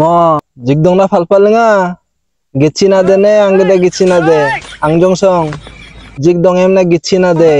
ম জিগদংলা ফালফাল না গেছি না দে নে দে গেছি না দে আংজং সং জিগদং এম না গেছি না দে